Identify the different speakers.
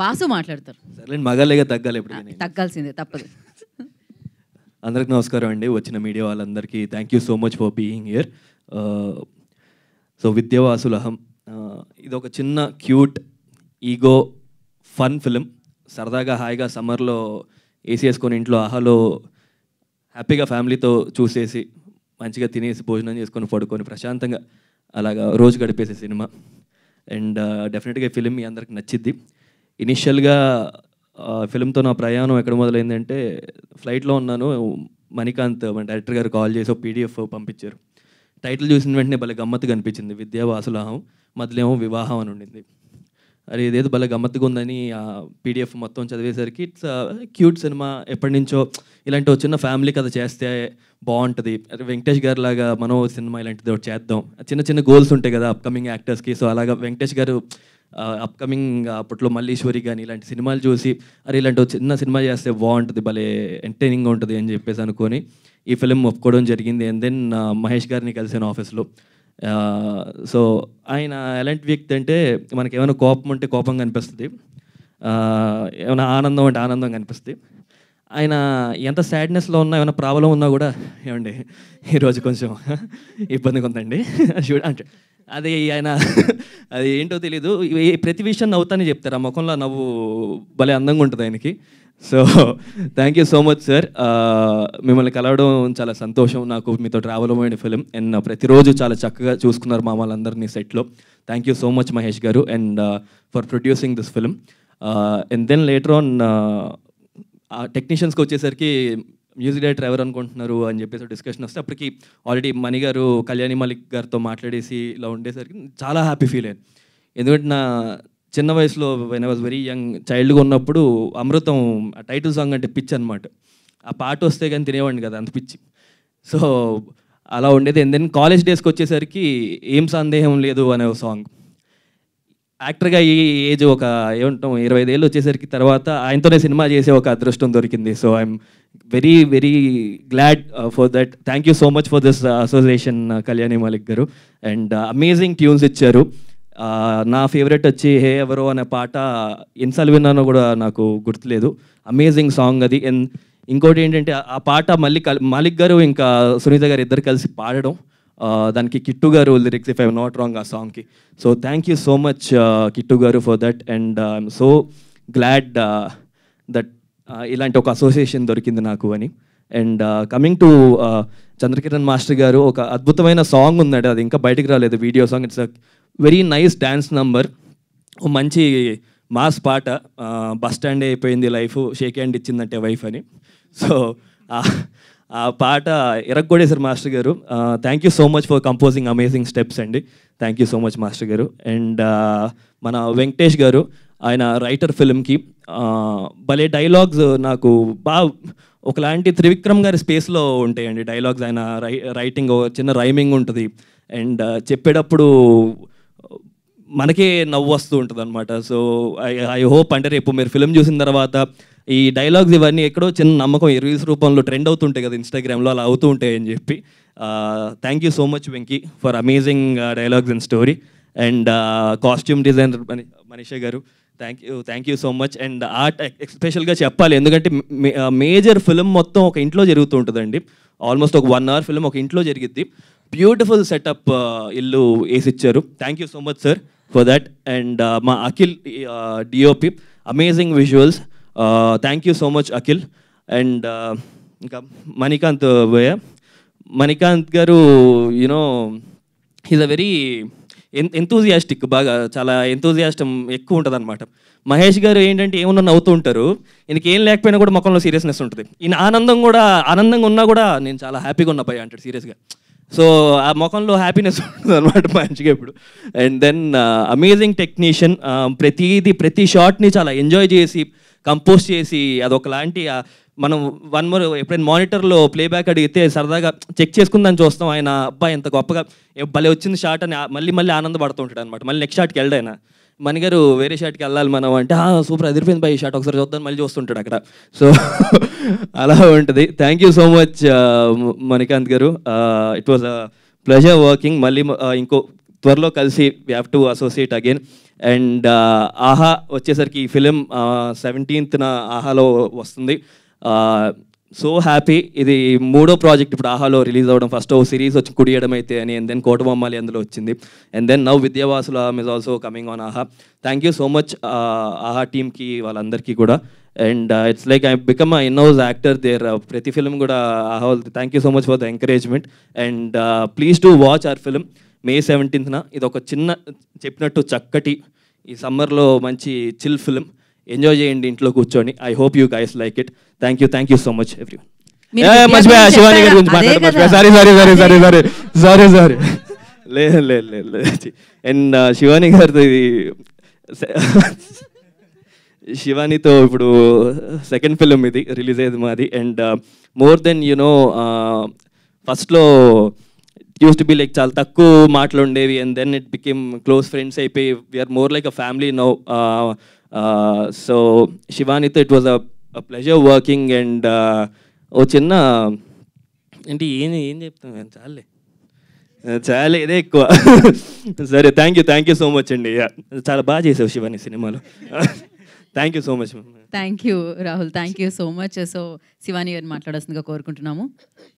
Speaker 1: వాసు మాట్లాడతారు సరే తగ్గాలి తగ్గాల్సిందే తప్పదు అందరికి నమస్కారం అండి వచ్చిన మీడియా వాళ్ళందరికీ thank you so much for being here so విద్యావాసులహం ఇది ఒక చిన్న క్యూట్ ఈగో ఫన్ ఫిలిం సరదాగా హాయిగా సమ్మర్లో వేసేసుకొని ఇంట్లో ఆహాలో హ్యాపీగా ఫ్యామిలీతో చూసేసి మంచిగా తినేసి భోజనం చేసుకొని పడుకొని ప్రశాంతంగా అలాగా రోజు గడిపేసే సినిమా అండ్ డెఫినెట్గా ఫిలిం మీ అందరికి నచ్చిద్ది ఇనిషియల్గా ఫిల్మ్తో నా ప్రయాణం ఎక్కడ మొదలైందంటే ఫ్లైట్లో ఉన్నాను మణికాంత్ మన డైరెక్టర్ గారు కాల్ చేసి ఒక పీడిఎఫ్ పంపించారు టైటిల్ చూసిన వెంటనే భలే గమ్మత్తుగా అనిపించింది విద్యావాసులాహం మధ్యలేమో వివాహం అని ఉండింది అరే ఇదేదో భలే గమ్మత్తుగా ఉందని ఆ పీడిఎఫ్ మొత్తం చదివేసరికి ఇట్స్ క్యూట్ సినిమా ఎప్పటి నుంచో ఇలాంటి వచ్చిన చిన్న ఫ్యామిలీ కథ చేస్తే బాగుంటుంది వెంకటేష్ గారు లాగా మనో సినిమా ఇలాంటిది ఒకటి చేద్దాం చిన్న చిన్న గోల్స్ ఉంటాయి కదా అప్కమింగ్ యాక్టర్స్కి సో అలాగా వెంకటేష్ గారు అప్కమింగ్ అప్పట్లో మల్లీశ్వరి కానీ ఇలాంటి సినిమాలు చూసి అరే ఇలాంటి చిన్న సినిమా చేస్తే బాగుంటుంది భలే ఎంటర్టైనింగ్గా ఉంటుంది అని చెప్పేసి అనుకొని ఈ ఫిలిం ఒప్పుకోవడం జరిగింది అండ్ దెన్ మహేష్ గారిని కలిసిన ఆఫీస్లో సో ఆయన ఎలాంటి వ్యక్తి అంటే మనకి ఏమైనా కోపం ఉంటే కోపం కనిపిస్తుంది ఏమైనా ఆనందం అంటే ఆనందం కనిపిస్తుంది ఆయన ఎంత సాడ్నెస్లో ఉన్నా ఏమైనా ప్రాబ్లం ఉన్నా కూడా ఏమండి ఈరోజు కొంచెం ఇబ్బందిగా ఉందండి అంటే అది ఆయన అది ఏంటో తెలీదు ప్రతి విషయం నవ్వుతానే చెప్తారు ఆ ముఖంలో నవ్వు భలే అందంగా ఉంటుంది ఆయనకి so thank you so much sir మిమ్మల్ని కలవడం చాలా సంతోషం నాకు మీతో ట్రావెల్ అయిన ఫిలిం అండ్ ప్రతిరోజు చాలా చక్కగా చూసుకున్నారు మా వాళ్ళందరినీ సెట్లో thank you so much Mahesh గారు and for producing this film and then later on టెక్నీషియన్స్కి వచ్చేసరికి మ్యూజిక్ డైరెక్టర్ ఎవరు అనుకుంటున్నారు అని చెప్పేసి డిస్కషన్ వస్తే అప్పటికి ఆల్రెడీ మణి గారు కళ్యాణి మలిక్ గారితో మాట్లాడేసి ఇలా ఉండేసరికి చాలా హ్యాపీ ఫీల్ అయ్యాను ఎందుకంటే నా చిన్న వయసులో when I was very young చైల్డ్గా ఉన్నప్పుడు అమృతం ఆ టైటిల్ సాంగ్ అంటే పిచ్చి అనమాట ఆ పాట వస్తే కానీ తినేవాడిని కదా అంత పిచ్చి సో అలా ఉండేది అండ్ దెన్ కాలేజ్ డేస్కి వచ్చేసరికి ఏం సందేహం లేదు అనే ఒక సాంగ్ యాక్టర్గా ఈ ఏజ్ ఒక ఏమంటాం ఇరవై ఐదు ఏళ్ళు వచ్చేసరికి తర్వాత ఆయనతోనే సినిమా చేసే ఒక అదృష్టం దొరికింది so I'm very very glad for that thank you so much for this association Kalyani Malik గారు అండ్ అమేజింగ్ ట్యూన్స్ ఇచ్చారు uh, నా ఫేవరెట్ వచ్చి హే ఎవరో అనే పాట ఎన్నిసార్లు విన్నానో కూడా నాకు గుర్తులేదు అమేజింగ్ సాంగ్ అది అండ్ ఇంకోటి ఏంటంటే ఆ పాట మళ్ళీ మాలిక్ గారు ఇంకా సునీత గారు ఇద్దరు కలిసి పాడడం uh, దానికి కిట్టు గారు lyrics if I not wrong ఆ సాంగ్కి so thank you so much Kittu గారు for that and I'm so glad that ఇలాంటి ఒక అసోసియేషన్ దొరికింది నాకు అని and coming to Chandrakiran master గారు ఒక అద్భుతమైన సాంగ్ ఉందండి అది ఇంకా బయటకు రాలేదు video song it's very nice dance number మంచి మాస్ పాట బస్ స్టాండ్ అయిపోయింది లైఫ్ షేక్ హ్యాండ్ ఇచ్చిందంటే వైఫ్ అని సో ఆ పాట ఎరగొడేశారు మాస్టర్ గారు thank you so much for composing amazing steps అండి thank you so much master గారు అండ్ uh, మన వెంకటేష్ గారు ఆయన రైటర్ ఫిల్మ్కి భలే డైలాగ్స్ నాకు బాగా ఒకలాంటి త్రివిక్రమ్ గారి స్పేస్లో ఉంటాయండి డైలాగ్స్ ఆయన రై రైటింగ్ చిన్న రైమింగ్ ఉంటుంది అండ్ చెప్పేటప్పుడు మనకే నవ్వు వస్తూ ఉంటుంది అనమాట సో ఐ ఐ హోప్ అంటే రేపు మీరు ఫిల్మ్ చూసిన తర్వాత ఈ డైలాగ్స్ ఇవన్నీ ఎక్కడో చిన్న నమ్మకం ఈ రూపంలో ట్రెండ్ అవుతుంటాయి కదా ఇన్స్టాగ్రామ్లో అలా అవుతూ ఉంటాయని చెప్పి thank you so much Venky for amazing dialogues and story and costume designer మనీషే గారు thank you thank you so much and art ఎస్పెషల్గా చెప్పాలి ఎందుకంటే మేజర్ ఫిల్మ్ మొత్తం ఒక ఇంట్లో జరుగుతూ ఉంటుందండి ఆల్మోస్ట్ ఒక వన్ అవర్ ఫిల్మ్ ఒక ఇంట్లో జరిగిద్ది బ్యూటిఫుల్ సెటప్ ఇల్లు వేసిచ్చారు thank you so much sir for that and మా Akhil DOP amazing visuals thank you so much Akhil and ఇంకా మణికాంత్ భయ మణికాంత్ గారు you know is a very enthusiastic బాగా చాలా ఎంతూజియాస్టం ఎక్కువ ఉంటుంది అనమాట మహేష్ గారు ఏంటంటే ఏమన్నా నవ్వుతూ ఉంటారు ఈయనకి ఏం లేకపోయినా కూడా ముఖంలో సీరియస్నెస్ ఉంటుంది ఈయన ఆనందం కూడా ఆనందంగా ఉన్నా కూడా నేను చాలా హ్యాపీగా ఉన్నా పోయి అంటాడు సీరియస్గా సో ఆ ముఖంలో హ్యాపీనెస్ ఉంటుంది అనమాట మంచిగా ఇప్పుడు అండ్ దెన్ అమేజింగ్ టెక్నీషియన్ ప్రతిదీ ప్రతి షాట్ని చాలా ఎంజాయ్ చేసి కంపోజ్ చేసి అదొకలాంటి మనం వన్ మోర్ ఎప్పుడైనా మానిటర్లో ప్లేబ్యాక్ అడిగితే సరదాగా చెక్ చేసుకుందని చూస్తాం ఆయన అబ్బాయి ఎంత గొప్పగా భలే వచ్చింది షాట్ అని మళ్ళీ మళ్ళీ ఉంటాడు అనమాట మళ్ళీ నెక్స్ట్ షాట్కి మన మణిగారు వేరే షాట్కి వెళ్ళాలి మనం అంటే సూపర్ అదిరిపోయింది బాయ్ షాట్ ఒకసారి చూద్దాం మళ్ళీ చూస్తుంటాడు అక్కడ సో అలా ఉంటుంది thank you so much Manikanth గారు ఇట్ వాజ్ ప్లెజర్ వర్కింగ్ మళ్ళీ uh, ఇంకో త్వరలో కలిసి we have to associate again and Aha వచ్చేసరికి ఈ ఫిలిం సెవెంటీన్త్న uh, ఆహాలో వస్తుంది సో హ్యాపీ ఇది మూడో ప్రాజెక్ట్ ఇప్పుడు ఆహాలో రిలీజ్ అవ్వడం ఫస్ట్ ఓ సిరీస్ వచ్చి కుడియడం అయితే అని అండ్ దెన్ కోటబొమ్మాలి అందులో వచ్చింది అండ్ దెన్ నవ్ విద్యావాసుల is also coming on Aha thank you so much Aha టీమ్కి వాళ్ళందరికీ కూడా and it's like I become I in house actor there ప్రతి ఫిల్మ్ కూడా Aha thank you so much for the encouragement and please to watch our film May సెవెంటీన్త్న ఇది ఒక చిన్న చెప్పినట్టు చక్కటి ఈ సమ్మర్లో మంచి చిల్ ఫిల్మ్ ఎంజాయ్ చేయండి ఇంట్లో కూర్చొని I hope you guys like it thank you thank you so much 
Speaker 2: everyone Shivani గారి గురించి sorry sorry sorry sorry sorry sorry sorry
Speaker 1: లేదు లేదు లేదు అండ్ uh, శివాని శివానితో ఇప్పుడు సెకండ్ ఫిలిం ఇది రిలీజ్ అయ్యేది మాది అండ్ మోర్ దెన్ యునో ఫస్ట్లో యూస్ టు బి లైక్ చాలా తక్కువ మాటలు ఉండేవి and then it became close friends అయిపోయి we're more like a family no so శివానితో it was a pleasure working and ఓ చిన్న ఏంటి ఏం ఏం చెప్తాను చాలే చాలే ఇదే ఎక్కువ సరే thank you thank you so much అండి చాలా బాగా చేసావు శివాని సినిమాలో thank you so much thank you Rahul thank you so much so Shivani గారు మాట్లాడాల్సిందిగా కోరుకుంటున్నాము